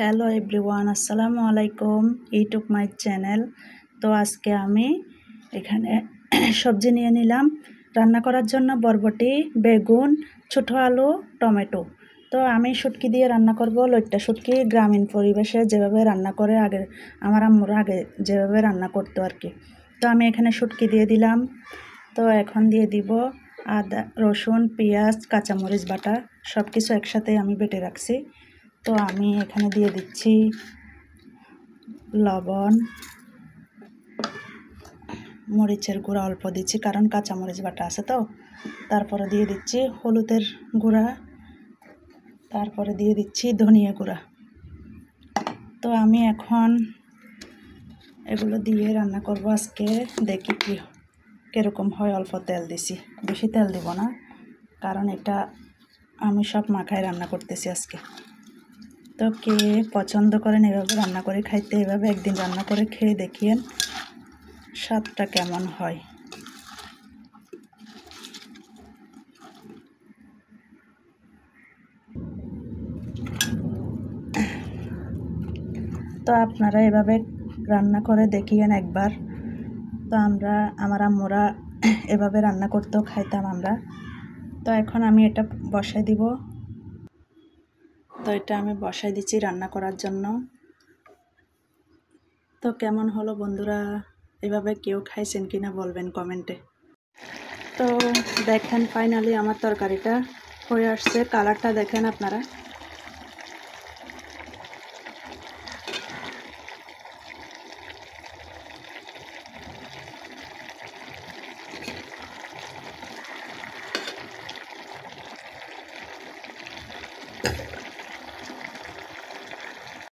hello everyone আসসালামু আলাইকুম YouTube my channel তো আজকে আমি এখানে সবজি নিয়ে নিলাম রান্না করার জন্য বরবটি বেগুন ছোটো আলু টমেটো তো আমি সুটকি দিয়ে রান্না করব লোকটা শুটকি গ্রামীণ পরিবেশে যেভাবে রান্না করে আগে আমার আম্মুরা আগে যেভাবে রান্না করতো আর কি তো আমি এখানে শুটকি দিয়ে দিলাম তো এখন দিয়ে দিব আদা রসুন পেঁয়াজ কাঁচামরিচ বাটা সব কিছু একসাথে আমি বেটে রাখছি তো আমি এখানে দিয়ে দিচ্ছি লবণ মরিচের গুঁড়া অল্প দিচ্ছি কারণ কাঁচামরিচ বাটা আছে তো তারপরে দিয়ে দিচ্ছি হলুদের গুঁড়া তারপরে দিয়ে দিচ্ছি ধনিয়া গুঁড়া তো আমি এখন এগুলো দিয়ে রান্না করব আজকে দেখি কী কীরকম হয় অল্প তেল দিছি বেশি তেল দিব না কারণ এটা আমি সব মাখায় রান্না করতেছি আজকে তো কে পছন্দ করেন এভাবে রান্না করে খাইতে এভাবে একদিন রান্না করে খেয়ে দেখিয়েন স্বাদটা কেমন হয় তো আপনারা এভাবে রান্না করে দেখিয়েন একবার তো আমরা আমার আম্মুরা এভাবে রান্না করতেও খাইতাম আমরা তো এখন আমি এটা বসাই দিব তো এটা আমি বসাই দিচ্ছি রান্না করার জন্য তো কেমন হলো বন্ধুরা এভাবে কেউ খাইছেন কি না বলবেন কমেন্টে তো দেখেন ফাইনালি আমার তরকারিটা হয়ে আসছে কালারটা দেখেন আপনারা